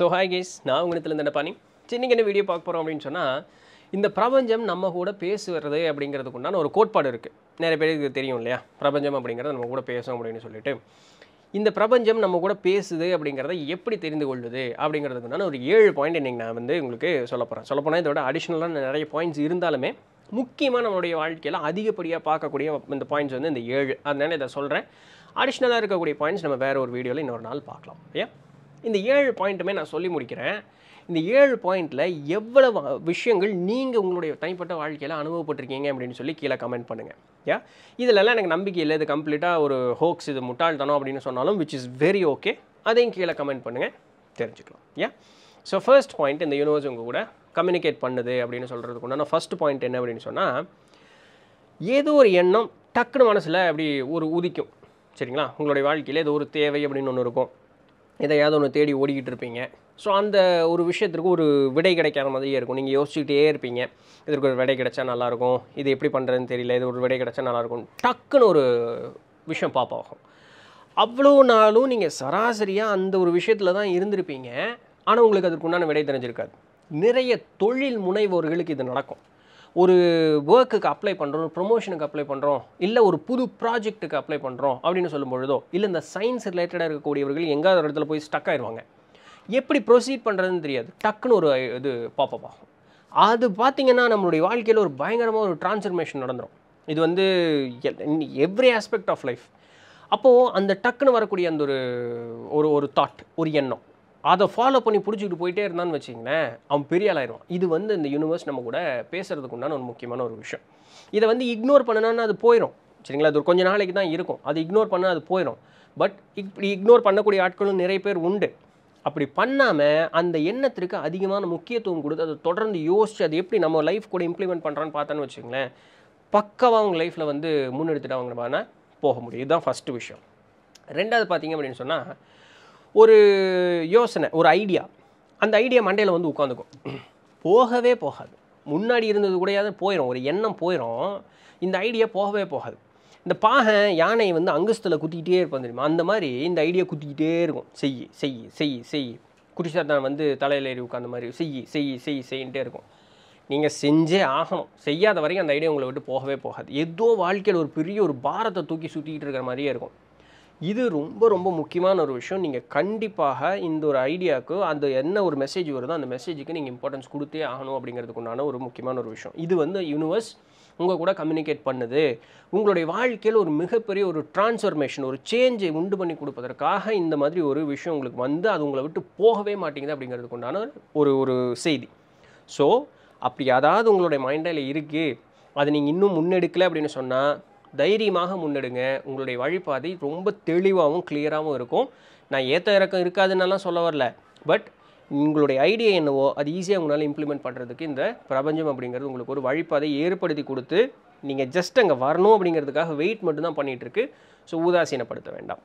so hi guys நான் உங்களிடத்துலேருந்து என்ன பண்ணி சின்னிக்கு என்ன வீடியோ பார்க்க போகிறோம் அப்படின்னு சொன்னால் இந்த பிரபஞ்சம் நம்ம கூட பேசுகிறது அப்படிங்கிறதுக்கு உண்டான ஒரு கோட்பாடு இருக்குது நிறைய பேருக்கு தெரியும் இல்லையா பிரபஞ்சம் அப்படிங்கிறத நம்ம கூட பேசும் அப்படின்னு சொல்லிட்டு இந்த பிரபஞ்சம் நம்ம கூட பேசுது அப்படிங்கிறத எப்படி தெரிந்து கொள்ளுது அப்படிங்கிறதுக்குண்டான ஒரு ஏழு பாயிண்ட் இன்றைக்கி நான் வந்து உங்களுக்கு சொல்ல போகிறேன் சொல்லப்போனால் இதோட அடிஷ்னலாக நிறைய பாயிண்ட்ஸ் இருந்தாலுமே முக்கியமாக நம்மளுடைய வாழ்க்கையில் அதிகப்படியாக பார்க்கக்கூடிய இந்த பாயிண்ட்ஸ் வந்து இந்த ஏழு அதனால இதை சொல்கிறேன் அடிஷ்னலாக இருக்கக்கூடிய பாயிண்ட்ஸ் நம்ம வேறு ஒரு வீடியோவில் இன்னொரு நாள் பார்க்கலாம் ஏன் இந்த ஏழு பாயிண்ட்டுமே நான் சொல்லி முடிக்கிறேன் இந்த ஏழு பாயிண்டில் எவ்வளவு விஷயங்கள் நீங்கள் உங்களுடைய தனிப்பட்ட வாழ்க்கையில் அனுபவப்பட்டிருக்கீங்க அப்படின்னு சொல்லி கீழே கமெண்ட் பண்ணுங்கள் யா இதிலெல்லாம் எனக்கு நம்பிக்கை இல்லை இது கம்ப்ளீட்டாக ஒரு ஹோக்ஸ் இது முட்டாள்தனம் அப்படின்னு சொன்னாலும் விச் இஸ் வெரி ஓகே அதையும் கீழே கமெண்ட் பண்ணுங்கள் தெரிஞ்சுக்கலாம் யா ஸோ ஃபர்ஸ்ட் பாயிண்ட் இந்த யூனிவர்ஸ் உங்கள் கூட கம்யூனிகேட் பண்ணுது அப்படின்னு சொல்கிறதுக்கு உண்டான ஃபஸ்ட் பாயிண்ட் என்ன அப்படின்னு சொன்னால் ஏதோ ஒரு எண்ணம் டக்குனு மனசில் அப்படி ஒரு உதிக்கும் சரிங்களா உங்களுடைய வாழ்க்கையில் ஏதோ ஒரு தேவை அப்படின்னு ஒன்று இருக்கும் எதையாவது ஒன்று தேடி ஓடிக்கிட்டு இருப்பீங்க ஸோ அந்த ஒரு விஷயத்திற்கு ஒரு விடை கிடைக்காத மாதிரியே இருக்கும் நீங்கள் யோசிச்சுக்கிட்டே இருப்பீங்க இதற்கு ஒரு விடை கிடைச்சா நல்லாயிருக்கும் இது எப்படி பண்ணுறதுன்னு தெரியல இது ஒரு விடை கிடைச்சா நல்லாயிருக்கும் டக்குன்னு ஒரு விஷயம் பார்ப்பாகும் அவ்வளோ நாளும் நீங்கள் சராசரியாக அந்த ஒரு விஷயத்தில் தான் இருந்திருப்பீங்க ஆனால் உங்களுக்கு அதற்கு உண்டான விடை தெரிஞ்சிருக்காது நிறைய தொழில் முனைவோர்களுக்கு இது நடக்கும் ஒரு ஒர்க்குக்கு அப்ளை பண்ணுறோம் ஒரு ப்ரொமோஷனுக்கு அப்ளை பண்ணுறோம் இல்லை ஒரு புது ப்ராஜெக்ட்டுக்கு அப்ளை பண்ணுறோம் அப்படின்னு சொல்லும் பொழுதோ இல்லை இந்த சயின்ஸ் ரிலேட்டடாக இருக்கக்கூடியவர்கள் ஒரு இடத்துல போய் ஸ்டக் ஆயிடுவாங்க எப்படி ப்ரொசீட் பண்ணுறதுன்னு தெரியாது டக்குன்னு ஒரு இது பாப்பப் ஆகும் அது பார்த்திங்கன்னா நம்மளுடைய வாழ்க்கையில் ஒரு பயங்கரமாக ஒரு டிரான்ஸ்ஃபர்மேஷன் நடந்துடும் இது வந்து எவ்ரி ஆஸ்பெக்ட் ஆஃப் லைஃப் அப்போது அந்த டக்குன்னு வரக்கூடிய அந்த ஒரு ஒரு தாட் ஒரு எண்ணம் அதை ஃபாலோ பண்ணி பிடிச்சிக்கிட்டு போயிட்டே இருந்தான்னு வச்சிங்களேன் அவன் பெரிய ஆளாயிருவான் இது வந்து இந்த யூனிவர்ஸ் நம்ம கூட பேசுகிறதுக்கு உண்டான ஒரு முக்கியமான ஒரு விஷயம் இதை வந்து இக்னோர் பண்ணணும்னா அது போயிடும் சரிங்களா அது கொஞ்சம் நாளைக்கு தான் இருக்கும் அது இக்னோர் பண்ணால் அது போயிடும் பட் இப்படி இக்னோர் பண்ணக்கூடிய ஆட்களும் நிறைய பேர் உண்டு அப்படி பண்ணாமல் அந்த எண்ணத்திற்கு அதிகமான முக்கியத்துவம் கொடுத்து அதை தொடர்ந்து யோசித்து அது எப்படி நம்ம லைஃப் கூட இம்ப்ளிமெண்ட் பண்ணுறான்னு பார்த்தோன்னு வச்சுங்களேன் பக்கவாக அவங்க லைஃப்பில் வந்து முன்னெடுத்துட்டு அவங்க போக முடியும் இதுதான் ஃபஸ்ட்டு விஷயம் ரெண்டாவது பார்த்தீங்க அப்படின்னு சொன்னால் ஒரு யோசனை ஒரு ஐடியா அந்த ஐடியா மண்டையில் வந்து உட்காந்துக்கும் போகவே போகாது முன்னாடி இருந்தது கூடயாவது போயிடும் ஒரு எண்ணம் போயிடும் இந்த ஐடியா போகவே போகாது இந்த பாகை யானை வந்து அங்கஸ்தில் குத்திக்கிட்டே இருப்பான் தெரியுமா அந்த மாதிரி இந்த ஐடியா குத்திக்கிட்டே இருக்கும் செய் செய் செய் செய் குடிசாத்தான் வந்து தலையில் ஏறி உட்காந்த மாதிரி செய் செய் செய் செய்யிட்டே இருக்கும் நீங்கள் செஞ்சே ஆகணும் செய்யாத வரைக்கும் அந்த ஐடியா உங்களை விட்டு போகவே போகாது ஏதோ வாழ்க்கையில் ஒரு பெரிய ஒரு பாரத்தை தூக்கி சுற்றிக்கிட்டு இருக்கிற மாதிரியே இருக்கும் இது ரொம்ப ரொம்ப முக்கியமான ஒரு விஷயம் நீங்கள் கண்டிப்பாக இந்த ஒரு ஐடியாவுக்கு அந்த என்ன ஒரு மெசேஜ் வருதோ அந்த மெசேஜுக்கு நீங்கள் இம்பார்ட்டன்ஸ் கொடுத்தே ஆகணும் அப்படிங்கிறதுக்குண்டான ஒரு முக்கியமான ஒரு விஷயம் இது வந்து யூனிவர்ஸ் உங்கள் கூட கம்யூனிகேட் பண்ணுது உங்களுடைய வாழ்க்கையில் ஒரு மிகப்பெரிய ஒரு டிரான்ஸ்ஃபர்மேஷன் ஒரு சேஞ்சை உண்டு பண்ணி கொடுப்பதற்காக இந்த மாதிரி ஒரு விஷயம் உங்களுக்கு வந்து அது உங்களை விட்டு போகவே மாட்டேங்குது அப்படிங்கிறதுக்கு உண்டான ஒரு ஒரு செய்தி ஸோ அப்படி அதாவது உங்களுடைய மைண்டில் இருக்குது அதை நீங்கள் இன்னும் முன்னெடுக்கலை அப்படின்னு சொன்னால் தைரியமாக முன்னெடுங்க உங்களுடைய வழிபாதை ரொம்ப தெளிவாகவும் கிளியராகவும் இருக்கும் நான் ஏற்ற இறக்கம் இருக்காதுன்னெல்லாம் சொல்ல வரல பட் உங்களுடைய ஐடியா என்னவோ அது ஈஸியாக உங்களால் இம்ப்ளிமெண்ட் பண்ணுறதுக்கு இந்த பிரபஞ்சம் அப்படிங்கிறது உங்களுக்கு ஒரு வழிபாதை ஏற்படுத்தி கொடுத்து நீங்கள் ஜஸ்ட் அங்கே வரணும் அப்படிங்கிறதுக்காக வெயிட் மட்டும்தான் பண்ணிகிட்ருக்கு ஸோ உதாசீனப்படுத்த வேண்டாம்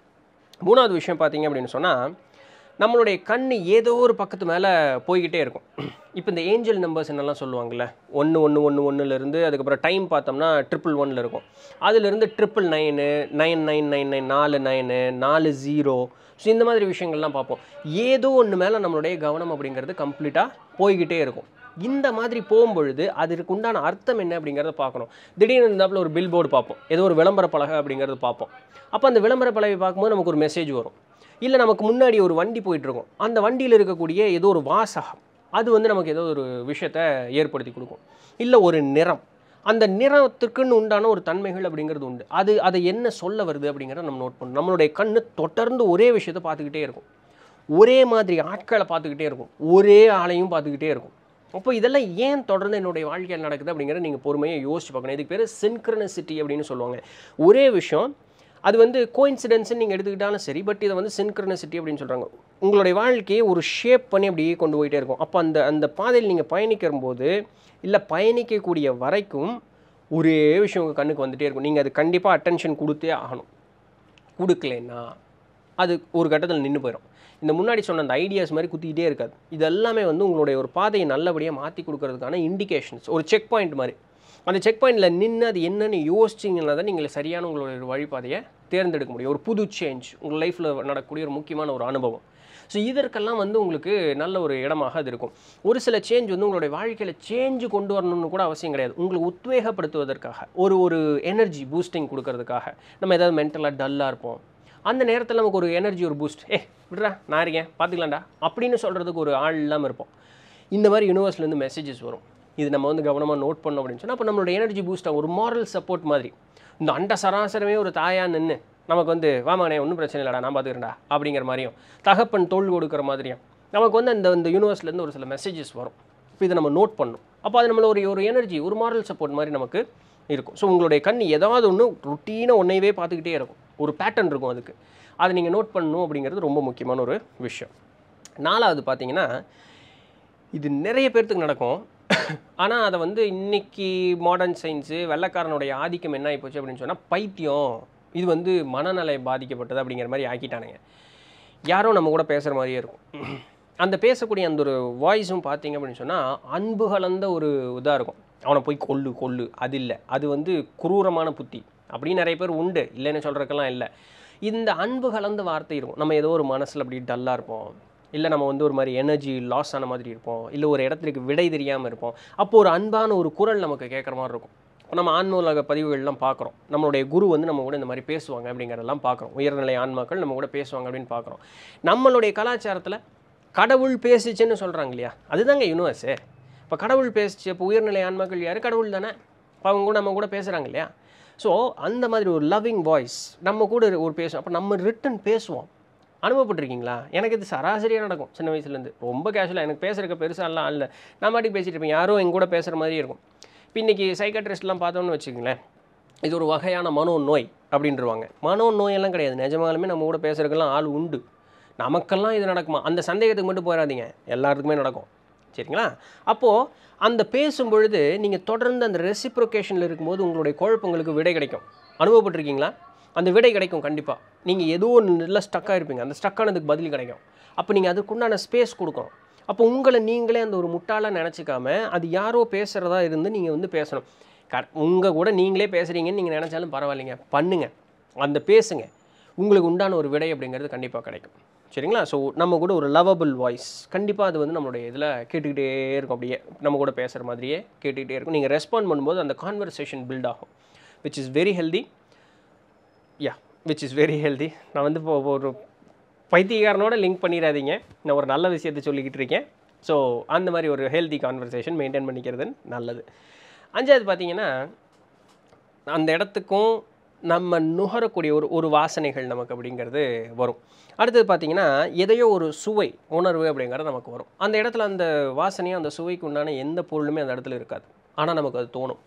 மூணாவது விஷயம் பார்த்தீங்க அப்படின்னு சொன்னால் நம்மளுடைய கண் ஏதோ ஒரு பக்கத்து மேலே போய்கிட்டே இருக்கும் இப்போ இந்த ஏஞ்சல் நம்பர்ஸ் என்னெல்லாம் சொல்லுவாங்கள்ல ஒன்று ஒன்று ஒன்று ஒன்றுலேருந்து அதுக்கப்புறம் டைம் பார்த்தோம்னா ட்ரிபிள் ஒன்னில் இருக்கும் அதுலேருந்து triple nine nine nine nine nine நாலு நைனு நாலு ஜீரோ ஸோ இந்த மாதிரி விஷயங்கள்லாம் பார்ப்போம் ஏதோ ஒன்று மேலே நம்மளுடைய கவனம் அப்படிங்கிறது கம்ப்ளீட்டாக போய்கிட்டே இருக்கும் இந்த மாதிரி போகும்பொழுது அதற்கு உண்டான அர்த்தம் என்ன அப்படிங்கிறத பார்க்கணும் திடீர்னு இருந்தாப்புல ஒரு பில் போர்டு பார்ப்போம் ஏதோ ஒரு விளம்பர பலகை அப்படிங்கிறது பார்ப்போம் அப்போ அந்த விளம்பர பலகை பார்க்கும்போது நமக்கு ஒரு மெசேஜ் வரும் இல்லை நமக்கு முன்னாடி ஒரு வண்டி போயிட்டுருக்கோம் அந்த வண்டியில் இருக்கக்கூடிய ஏதோ ஒரு வாசகம் அது வந்து நமக்கு ஏதோ ஒரு விஷயத்தை ஏற்படுத்தி கொடுக்கும் இல்லை ஒரு நிறம் அந்த நிறத்துக்குன்னு உண்டான ஒரு தன்மைகள் அப்படிங்கிறது உண்டு அது அதை என்ன சொல்ல வருது அப்படிங்கிறத நம்ம நோட் பண்ணணும் நம்மளுடைய கண் தொடர்ந்து ஒரே விஷயத்தை பார்த்துக்கிட்டே இருக்கும் ஒரே மாதிரி ஆட்களை பார்த்துக்கிட்டே இருக்கும் ஒரே ஆளையும் பார்த்துக்கிட்டே இருக்கும் அப்போ இதெல்லாம் ஏன் தொடர்ந்து என்னுடைய வாழ்க்கையில் நடக்குது அப்படிங்கிறத நீங்கள் பொறுமையாக யோசிச்சு பார்க்கணும் இதுக்கு பேர் சின்க்ரனசிட்டி அப்படின்னு சொல்லுவாங்க ஒரே விஷயம் அது வந்து கோயின்சிடென்ஸ்னு நீங்கள் எடுத்துக்கிட்டாலும் சரி பட் இதை வந்து சின்க்ரனசிட்டி அப்படின்னு சொல்கிறாங்க உங்களுடைய வாழ்க்கையை ஒரு ஷேப் பண்ணி அப்படியே கொண்டு போயிட்டே இருக்கும் அப்போ அந்த அந்த பாதையில் நீங்கள் பயணிக்கிற போது இல்லை பயணிக்கக்கூடிய வரைக்கும் ஒரே விஷயம் உங்கள் கண்ணுக்கு வந்துகிட்டே இருக்கும் நீங்கள் அது கண்டிப்பாக அட்டென்ஷன் கொடுத்தே ஆகணும் கொடுக்கலன்னா அது ஒரு கட்டத்தில் நின்று போயிடும் இந்த முன்னாடி சொன்ன அந்த ஐடியாஸ் மாதிரி குத்திக்கிட்டே இருக்காது இதெல்லாமே வந்து உங்களுடைய ஒரு பாதையை நல்லபடியாக மாற்றி கொடுக்கறதுக்கான இண்டிகேஷன்ஸ் ஒரு செக் பாயிண்ட் மாதிரி அந்த செக் பாயிண்டில் நின்று அது என்னென்னு யோசிச்சிங்கன்னா தான் நீங்கள் சரியான உங்களுடைய ஒரு வழிபாதையை தேர்ந்தெடுக்க முடியும் ஒரு புது சேஞ்ச் உங்கள் லைஃப்பில் நடக்கக்கூடிய ஒரு முக்கியமான ஒரு அனுபவம் ஸோ இதற்கெல்லாம் வந்து உங்களுக்கு நல்ல ஒரு இடமாக அது இருக்கும் ஒரு சில சேஞ்ச் வந்து உங்களுடைய வாழ்க்கையில் சேஞ்சு கொண்டு வரணும்னு கூட அவசியம் கிடையாது உங்களை உத்வேகப்படுத்துவதற்காக ஒரு ஒரு எனர்ஜி பூஸ்டிங் கொடுக்கறதுக்காக நம்ம ஏதாவது மென்டலாக டல்லாக இருப்போம் அந்த நேரத்தில் நமக்கு ஒரு எனர்ஜி ஒரு பூஸ்ட் ஏ விட்றா நான் இருக்கேன் பார்த்துக்கலாம்டா அப்படின்னு சொல்கிறதுக்கு ஒரு ஆள் இல்லாமல் இருப்போம் இந்த மாதிரி யூனிவர்ஸ்லேருந்து மெசேஜஸ் வரும் இது நம்ம வந்து கவனமாக நோட் பண்ணோம் அப்படின்னு சொன்னால் அப்போ நம்மளோட எனர்ஜி பூஸ்டாக ஒரு மாரல் சப்போர்ட் மாதிரி இந்த அண்ட சராசரமே ஒரு தாயாக நின்று நமக்கு வந்து வாமானே ஒன்றும் பிரச்சனை இல்லைடா நான் பார்த்துக்கிறேன்டா அப்படிங்கிற மாதிரியும் தகப்பன் தோல் கொடுக்குற மாதிரியும் நமக்கு வந்து அந்த இந்த யூனிவர்ஸ்லேருந்து ஒரு சில மெசேஜஸ் வரும் இப்போ இதை நம்ம நோட் பண்ணும் அப்போ அது நம்மளோட ஒரு எனர்ஜி ஒரு மாரல் சப்போர்ட் மாதிரி நமக்கு இருக்கும் ஸோ உங்களுடைய கண் ஏதாவது ஒன்று ருட்டீனாக ஒன்றையவே பார்த்துக்கிட்டே இருக்கும் ஒரு பேட்டர்ன் இருக்கும் அதுக்கு அதை நீங்கள் நோட் பண்ணணும் அப்படிங்கிறது ரொம்ப முக்கியமான ஒரு விஷயம் நாலாவது பார்த்தீங்கன்னா இது நிறைய பேர்த்துக்கு நடக்கும் ஆனால் அதை வந்து இன்னைக்கு மாடர்ன் சயின்ஸு வெள்ளக்காரனுடைய ஆதிக்கம் என்ன ஆகிப்போச்சு அப்படின்னு சொன்னால் பைத்தியம் இது வந்து மனநலை பாதிக்கப்பட்டது அப்படிங்கிற மாதிரி ஆக்கிட்டானுங்க யாரும் நம்ம கூட பேசுகிற மாதிரியே இருக்கும் அந்த பேசக்கூடிய அந்த ஒரு வாய்ஸும் பார்த்தீங்க அப்படின்னு சொன்னால் அன்பு கலந்த ஒரு இதாக இருக்கும் அவனை போய் கொல்லு கொல்லு அது இல்லை அது வந்து குரூரமான புத்தி அப்படின்னு நிறைய பேர் உண்டு இல்லைன்னு சொல்கிறதுக்கெல்லாம் இல்லை இந்த அன்பு கலந்த வார்த்தை இருக்கும் நம்ம ஏதோ ஒரு மனசில் அப்படி டல்லாக இருப்போம் இல்லை நம்ம வந்து ஒரு மாதிரி எனர்ஜி லாஸ் ஆன மாதிரி இருப்போம் இல்லை ஒரு இடத்துக்கு விடை தெரியாமல் இருப்போம் அப்போது ஒரு அன்பான ஒரு குரல் நமக்கு கேட்குற மாதிரி இருக்கும் இப்போ நம்ம ஆன்மூலக பதிவுகள்லாம் பார்க்குறோம் நம்மளுடைய குரு வந்து நம்ம கூட இந்த மாதிரி பேசுவாங்க அப்படிங்கிறதெல்லாம் பார்க்குறோம் உயர்நிலை ஆன்மாக்கள் நம்ம கூட பேசுவாங்க அப்படின்னு பார்க்குறோம் நம்மளுடைய கலாச்சாரத்தில் கடவுள் பேசிச்சுன்னு சொல்கிறாங்க இல்லையா அதுதாங்க யூனிவர்ஸு இப்போ கடவுள் பேசிச்சு இப்போ உயர்நிலை ஆன்மாக்கள் யார் கடவுள் தானே இப்போ அவங்க கூட நம்ம கூட பேசுகிறாங்க இல்லையா ஸோ அந்த மாதிரி ஒரு லவ்விங் வாய்ஸ் நம்ம கூட ஒரு பேசுவோம் அப்போ நம்ம ரிட்டன் பேசுவோம் அனுபவப்பட்டிருக்கீங்களா எனக்கு இது சராசரியாக நடக்கும் சின்ன வயசுலேருந்து ரொம்ப கேஷுவலாக எனக்கு பேசுகிறக்க பெருசாலாம் இல்லை நான் மாட்டி பேசிகிட்டு இருப்பேன் யாரும் எங்கள் கூட பேசுகிற மாதிரி இருக்கும் இப்போ இன்றைக்கி சைக்காட்ரிஸ்ட்லாம் பார்த்தோம்னு வச்சுக்கோங்களேன் இது ஒரு வகையான மனோ நோய் அப்படின்றவாங்க மனோ நோயெல்லாம் கிடையாது நிஜமாலுமே நம்ம கூட பேசுகிறதுக்கெல்லாம் ஆள் உண்டு நமக்கெல்லாம் இது நடக்குமா அந்த சந்தேகத்துக்கு மட்டும் போயிடாதீங்க எல்லாருக்குமே நடக்கும் சரிங்களா அப்போது அந்த பேசும் பொழுது நீங்கள் தொடர்ந்து அந்த ரெசிப்ரோகேஷனில் இருக்கும்போது உங்களுடைய குழப்பங்களுக்கு விடை கிடைக்கும் அனுபவப்பட்டிருக்கீங்களா அந்த விடை கிடைக்கும் கண்டிப்பாக நீங்கள் ஏதோ ஒன்று நல்லா ஸ்டக்காக இருப்பீங்க அந்த ஸ்டக்கானதுக்கு பதில் கிடைக்கும் அப்போ நீங்கள் அதுக்குண்டான ஸ்பேஸ் கொடுக்கணும் அப்போ உங்களை நீங்களே அந்த ஒரு முட்டாளாக நினச்சிக்காம அது யாரோ பேசுகிறதா இருந்து நீங்கள் வந்து பேசணும் க உங்கள் கூட நீங்களே பேசுகிறீங்கன்னு நீங்கள் நினச்சாலும் பரவாயில்லைங்க பண்ணுங்கள் அந்த பேசுங்க உங்களுக்கு உண்டான ஒரு விடை அப்படிங்கிறது கண்டிப்பாக கிடைக்கும் சரிங்களா ஸோ நம்ம கூட ஒரு லவபிள் வாய்ஸ் கண்டிப்பாக அது வந்து நம்மளுடைய இதில் கேட்டுக்கிட்டே இருக்கும் அப்படியே நம்ம கூட பேசுகிற மாதிரியே கேட்டுக்கிட்டே இருக்கும் நீங்கள் ரெஸ்பாண்ட் பண்ணும்போது அந்த கான்வர்சேஷன் பில்ட் ஆகும் which is very healthy yeah which is very healthy நான் வந்து இப்போ ஒரு பைத்தியகாரனோட லிங்க் பண்ணிடாதீங்க நான் ஒரு நல்ல விஷயத்தை சொல்லிக்கிட்டு இருக்கேன் ஸோ அந்த மாதிரி ஒரு ஹெல்தி கான்வர்சேஷன் மெயின்டைன் பண்ணிக்கிறது நல்லது அஞ்சாவது பார்த்தீங்கன்னா அந்த இடத்துக்கும் நம்ம நுகரக்கூடிய ஒரு ஒரு வாசனைகள் நமக்கு அப்படிங்கிறது வரும் அடுத்தது பார்த்திங்கன்னா எதையோ ஒரு சுவை உணர்வு அப்படிங்கிறது நமக்கு வரும் அந்த இடத்துல அந்த வாசனையும் அந்த சுவைக்கு உண்டான எந்த பொருளுமே அந்த இடத்துல இருக்காது ஆனால் நமக்கு அது தோணும்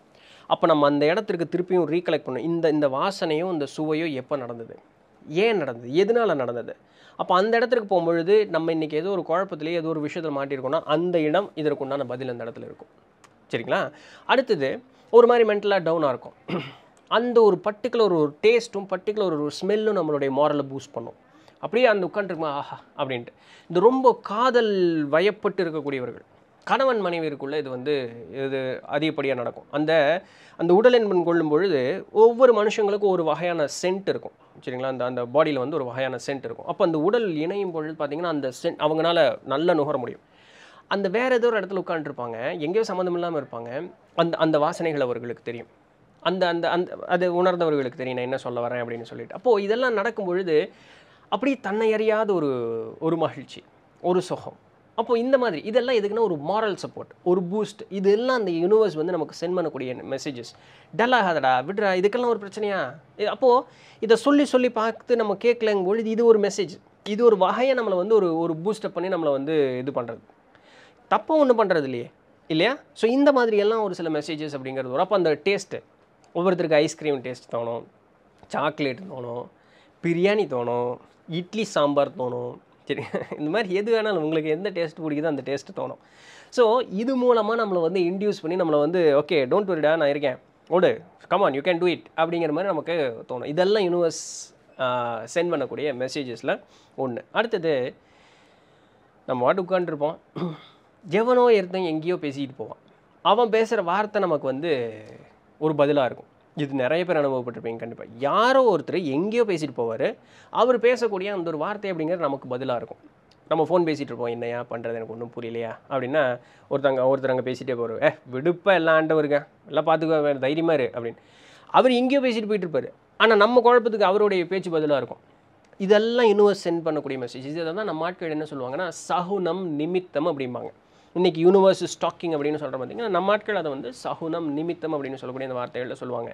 அப்போ நம்ம அந்த இடத்திற்கு திருப்பியும் ரீகலெக்ட் பண்ணோம் இந்த இந்த வாசனையும் இந்த சுவையோ எப்போ நடந்தது ஏன் நடந்தது எதனால் நடந்தது அப்போ அந்த இடத்துக்கு போகும்பொழுது நம்ம இன்றைக்கி ஏதோ ஒரு குழப்பத்துலேயே ஏதோ ஒரு விஷயத்தில் மாட்டியிருக்கோம்னா அந்த இடம் இதற்கு உண்டான பதில் அந்த இடத்துல இருக்கும் சரிங்களா அடுத்தது ஒரு மாதிரி மென்டலாக டவுனாக இருக்கும் அந்த ஒரு பர்டிகுலர் ஒரு டேஸ்ட்டும் பர்டிகுலர் ஒரு ஸ்மெல்லும் நம்மளுடைய மாரலை பூஸ்ட் பண்ணும் அப்படியே அந்த உட்காந்துருக்குமா ஆஹா அப்படின்ட்டு இந்த ரொம்ப காதல் வயப்பட்டு இருக்கக்கூடியவர்கள் கணவன் மனைவிற்குள்ளே இது வந்து இது அதிகப்படியாக நடக்கும் அந்த அந்த உடல் என்பன் கொள்ளும் பொழுது ஒவ்வொரு மனுஷங்களுக்கும் ஒரு வகையான சென்ட் இருக்கும் சரிங்களா அந்த அந்த பாடியில் வந்து ஒரு வகையான சென்ட் இருக்கும் அப்போ அந்த உடல் இணையும் பொழுது பார்த்திங்கன்னா அந்த சென்ட் அவங்களால நல்லா நுகர முடியும் அந்த வேறு ஏதோ ஒரு இடத்துல உட்காந்துருப்பாங்க எங்கேயோ சம்மந்தம் இல்லாமல் இருப்பாங்க அந்த அந்த வாசனைகள் அவர்களுக்கு தெரியும் அந்த அந்த அந்த அது உணர்ந்தவர்களுக்கு தெரியும் நான் என்ன சொல்ல வரேன் அப்படின்னு சொல்லிட்டு அப்போது இதெல்லாம் நடக்கும் பொழுது அப்படியே தன்னை அறியாத ஒரு ஒரு மகிழ்ச்சி ஒரு சுகம் அப்போ இந்த மாதிரி இதெல்லாம் எதுக்குன்னா ஒரு மாரல் சப்போர்ட் ஒரு பூஸ்ட் இதெல்லாம் அந்த யூனிவர்ஸ் வந்து நமக்கு சென்ட் பண்ணக்கூடிய மெசேஜஸ் டல் ஆகாதடா விட்றா இதுக்கெல்லாம் ஒரு பிரச்சனையா அப்போது இதை சொல்லி சொல்லி பார்த்து நம்ம பொழுது இது ஒரு மெசேஜ் இது ஒரு வகையை நம்மளை வந்து ஒரு ஒரு பூஸ்டப் பண்ணி நம்மளை வந்து இது பண்ணுறது தப்பாக ஒன்றும் பண்ணுறது இல்லையே இல்லையா ஸோ இந்த மாதிரியெல்லாம் ஒரு சில மெசேஜஸ் அப்படிங்கிறது வரும் அப்போ அந்த டேஸ்ட்டு ஒவ்வொருத்தருக்கு ஐஸ்கிரீம் டேஸ்ட் தோணும் சாக்லேட் தோணும் பிரியாணி தோணும் இட்லி சாம்பார் தோணும் சரி இந்த மாதிரி எது வேணாலும் உங்களுக்கு எந்த டேஸ்ட் பிடிக்குதோ அந்த டேஸ்ட் தோணும் ஸோ இது மூலமாக நம்மளை வந்து இன்டியூஸ் பண்ணி நம்மளை வந்து ஓகே டோன்ட் வரிடா நான் இருக்கேன் ஓடு come on you can do it அப்படிங்கிற மாதிரி நமக்கு தோணும் இதெல்லாம் யூனிவர்ஸ் சென்ட் பண்ணக்கூடிய மெசேஜஸில் ஒன்று அடுத்தது நம்ம வாட்டு உட்காந்துருப்போம் எவனோ ஒருத்தன் எங்கேயோ பேசிக்கிட்டு போவான் அவன் பேசுகிற வார்த்தை நமக்கு வந்து ஒரு பதிலாக இருக்கும் இது நிறைய பேர் அனுபவப்பட்டிருப்பீங்க கண்டிப்பாக யாரோ ஒருத்தர் எங்கேயோ பேசிட்டு போவார் அவர் பேசக்கூடிய அந்த ஒரு வார்த்தை அப்படிங்கிறது நமக்கு பதிலாக இருக்கும் நம்ம ஃபோன் பேசிகிட்டு இருப்போம் என்னையா பண்ணுறது எனக்கு ஒன்றும் புரியலையா அப்படின்னா ஒருத்தங்க ஒருத்தர் அங்கே பேசிகிட்டே போகிறோம் ஏ விடுப்பாக எல்லாம் ஆண்டவர் இருக்கேன் எல்லாம் பார்த்துக்கோ வேறு தைரியமாக இரு அப்படின்னு அவர் எங்கேயோ பேசிட்டு போயிட்டு இருப்பார் ஆனால் நம்ம குழப்பத்துக்கு அவருடைய பேச்சு பதிலாக இருக்கும் இதெல்லாம் இன்னும் சென்ட் பண்ணக்கூடிய மெசேஜ் இதை தான் நம்ம ஆட்கள் என்ன சொல்லுவாங்கன்னா சகுனம் நிமித்தம் அப்படிம்பாங்க இன்றைக்கி யூனிவர்ஸ் ஸ்டாக்கிங் அப்படின்னு சொல்கிற பார்த்திங்கன்னா நம்ம ஆட்கள் அதை வந்து சகுனம் நிமித்தம் அப்படின்னு சொல்லக்கூடிய அந்த வார்த்தைகளில் சொல்லுவாங்க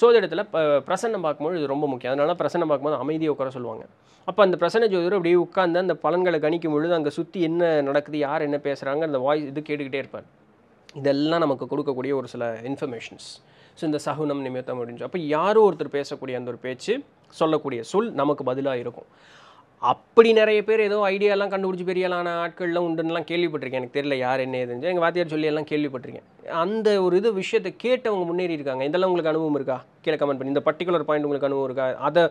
ஸோ அது இடத்துல பிரசன்னம் பார்க்கும்போது இது ரொம்ப முக்கியம் அதனால் பிரசன்னம் பார்க்கும்போது அமைதியை உட்கார சொல்லுவாங்க அப்போ அந்த பிரசன்ன ஜோதிடர் அப்படியே உட்காந்து அந்த பலன்களை கணிக்கும் பொழுது அங்கே சுற்றி என்ன நடக்குது யார் என்ன பேசுகிறாங்க அந்த வாய்ஸ் இது கேட்டுக்கிட்டே இருப்பார் இதெல்லாம் நமக்கு கொடுக்கக்கூடிய ஒரு சில இன்ஃபர்மேஷன்ஸ் ஸோ இந்த சகுனம் நிமித்தம் அப்படின்னு அப்போ யாரோ ஒருத்தர் பேசக்கூடிய அந்த ஒரு பேச்சு சொல்லக்கூடிய சொல் நமக்கு பதிலாக இருக்கும் அப்படி நிறைய பேர் ஏதோ ஐடியாலாம் கண்டுபிடிச்சி பெரியலான ஆட்கள்லாம் உண்டுன்னுலாம் கேள்விப்பட்டிருக்கேன் எனக்கு தெரியல யார் என்ன எதுன்னு எங்கள் வாத்தியார் சொல்லி எல்லாம் கேள்விப்பட்டிருக்கேன் அந்த ஒரு இது விஷயத்தை கேட்டவங்க முன்னேறி இருக்காங்க இதெல்லாம் உங்களுக்கு அனுபவம் இருக்கா கீழே கமெண்ட் பண்ணி இந்த பர்டிகுலர் பாயிண்ட் உங்களுக்கு அனுபவம் இருக்கா அதை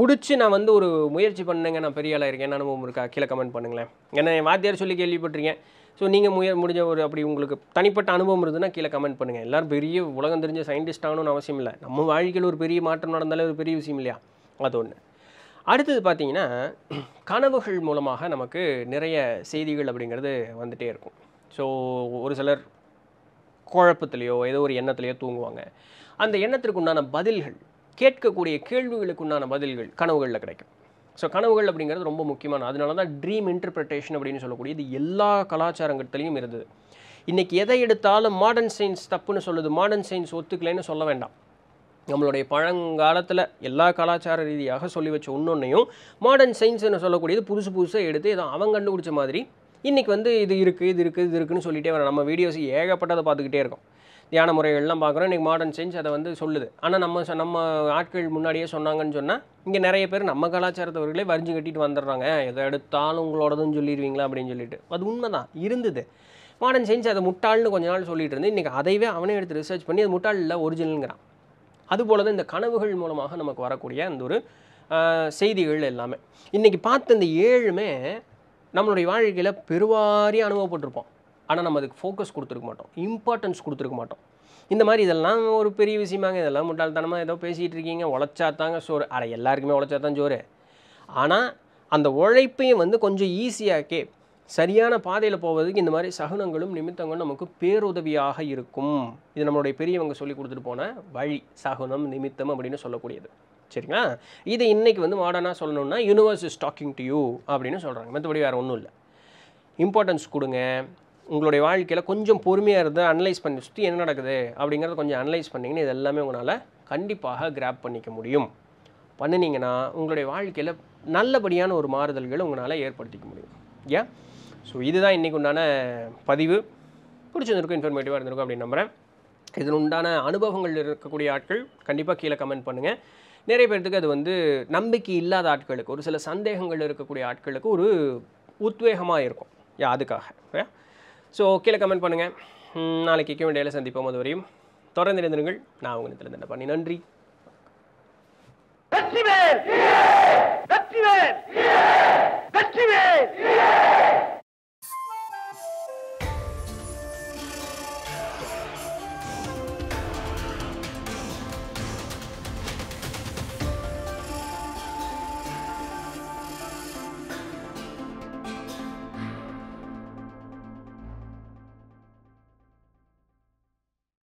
பிடிச்சி நான் வந்து ஒரு முயற்சி பண்ணுங்க நான் பெரிய ஆளாக இருக்கேன் அனுபவம் இருக்கா கீழே கமெண்ட் பண்ணுங்களேன் ஏன்னா என் வாத்தியார் சொல்லி கேள்விப்பட்டிருக்கேன் ஸோ நீங்கள் முய முடிஞ்ச ஒரு அப்படி உங்களுக்கு தனிப்பட்ட அனுபவம் இருந்ததுன்னா கீழே கமெண்ட் பண்ணுங்கள் எல்லோரும் பெரிய உலகம் தெரிஞ்ச சயின்டிஸ்ட் ஆகணும்னு அவசியம் இல்லை நம்ம வாழ்க்கையில் ஒரு பெரிய மாற்றம் நடந்தாலே ஒரு பெரிய விஷயம் இல்லையா அது ஒன்று அடுத்தது பார்த்திங்கன்னா கனவுகள் மூலமாக நமக்கு நிறைய செய்திகள் அப்படிங்கிறது வந்துகிட்டே இருக்கும் ஸோ ஒரு சிலர் குழப்பத்துலேயோ ஏதோ ஒரு எண்ணத்துலையோ தூங்குவாங்க அந்த எண்ணத்திற்கு உண்டான பதில்கள் கேட்கக்கூடிய கேள்விகளுக்கு உண்டான பதில்கள் கனவுகளில் கிடைக்கும் ஸோ கனவுகள் அப்படிங்கிறது ரொம்ப முக்கியமான அதனால தான் ட்ரீம் இன்டர்பிரிட்டேஷன் அப்படின்னு சொல்லக்கூடிய இது எல்லா கலாச்சாரங்கத்திலையும் இருந்தது இன்றைக்கி எதை எடுத்தாலும் மாடர்ன் சயின்ஸ் தப்புன்னு சொல்லுது மாடர்ன் சயின்ஸ் ஒத்துக்கலைன்னு சொல்ல வேண்டாம் நம்மளுடைய பழங்காலத்தில் எல்லா கலாச்சார ரீதியாக சொல்லி வச்ச ஒன்றொன்னையும் மாடர்ன் சயின்ஸ்னு சொல்லக்கூடியது புதுசு புதுசாக எடுத்து இதை அவன் கண்டுபிடிச்ச மாதிரி இன்றைக்கி வந்து இது இருக்குது இது இருக்குது இது இருக்குன்னு சொல்லிகிட்டே வரோம் நம்ம வீடியோஸ் ஏகப்பட்டதை பார்த்துக்கிட்டே இருக்கோம் தியான முறைகள்லாம் பார்க்குறோம் இன்றைக்கி மாடர்ன் சயின்ஸ் அதை வந்து சொல்லுது ஆனால் நம்ம நம்ம ஆட்கள் முன்னாடியே சொன்னாங்கன்னு சொன்னால் இங்கே நிறைய பேர் நம்ம கலாச்சாரத்தவர்களே வரிஞ்சு கட்டிட்டு வந்துடுறாங்க எதை எடுத்தாலும் உங்களோடதுன்னு சொல்லிடுவீங்களா அப்படின்னு சொல்லிட்டு அது உண்மை தான் இருந்தது மாடர்ன் சயின்ஸ் அதை முட்டாள்னு கொஞ்ச நாள் சொல்லிட்டு இருந்து இன்றைக்கி அதைவே அவனே எடுத்து ரிசர்ச் பண்ணி அது முட்டாளில் இல்லை ஒரிஜினலுங்கிறான் அதுபோல தான் இந்த கனவுகள் மூலமாக நமக்கு வரக்கூடிய அந்த ஒரு செய்திகள் எல்லாமே இன்றைக்கி பார்த்த இந்த ஏழுமே நம்மளுடைய வாழ்க்கையில் பெருவாரி அனுபவப்பட்டிருப்போம் ஆனால் நம்ம அதுக்கு ஃபோக்கஸ் கொடுத்துருக்க மாட்டோம் இம்பார்ட்டன்ஸ் கொடுத்துருக்க மாட்டோம் இந்த மாதிரி இதெல்லாம் ஒரு பெரிய விஷயமாங்க இதெல்லாம் முட்டாள்தனமாக ஏதோ பேசிகிட்டு இருக்கீங்க உழைச்சா தாங்க சோறு அட எல்லாருக்குமே உழைச்சா தான் சோறு ஆனால் அந்த உழைப்பையும் வந்து கொஞ்சம் ஈஸியாக்கே சரியான பாதையில் போவதுக்கு இந்த மாதிரி சகுனங்களும் நிமித்தங்களும் நமக்கு பேருதவியாக இருக்கும் இது நம்மளுடைய பெரியவங்க சொல்லி கொடுத்துட்டு போன வழி சகுனம் நிமித்தம் அப்படின்னு சொல்லக்கூடியது சரிங்களா இது இன்றைக்கி வந்து மாடர்னாக சொல்லணும்னா universe is talking to you அப்படின்னு சொல்கிறாங்க மற்றபடி வேறு ஒன்றும் இல்லை இம்பார்ட்டன்ஸ் கொடுங்க உங்களுடைய வாழ்க்கையில் கொஞ்சம் பொறுமையாக இருந்து அனலைஸ் பண்ணி சுற்றி என்ன நடக்குது அப்படிங்கிறத கொஞ்சம் அனலைஸ் பண்ணிங்கன்னா இது எல்லாமே உங்களால் கண்டிப்பாக கிராப் பண்ணிக்க முடியும் பண்ணினீங்கன்னா உங்களுடைய வாழ்க்கையில் நல்லபடியான ஒரு மாறுதல்களை உங்களால் ஏற்படுத்திக்க முடியும் ஏன் ஸோ இதுதான் இன்றைக்கு உண்டான பதிவு பிடிச்சிருந்திருக்கும் இன்ஃபர்மேட்டிவாக இருந்திருக்கும் அப்படின்னு நம்புகிறேன் இதில் உண்டான அனுபவங்கள் இருக்கக்கூடிய ஆட்கள் கண்டிப்பாக கீழே கமெண்ட் பண்ணுங்கள் நிறைய பேர்த்துக்கு அது வந்து நம்பிக்கை இல்லாத ஆட்களுக்கு ஒரு சில சந்தேகங்கள் இருக்கக்கூடிய ஆட்களுக்கு ஒரு உத்வேகமாக இருக்கும் யா அதுக்காக ஸோ கீழே கமெண்ட் பண்ணுங்கள் நாளைக்கு கேட்க வேண்டிய சந்திப்போம் அது வரையும் தொடர்ந்து இருந்திருங்கள் நான் உங்களுக்கு திறந்த பண்ணி நன்றி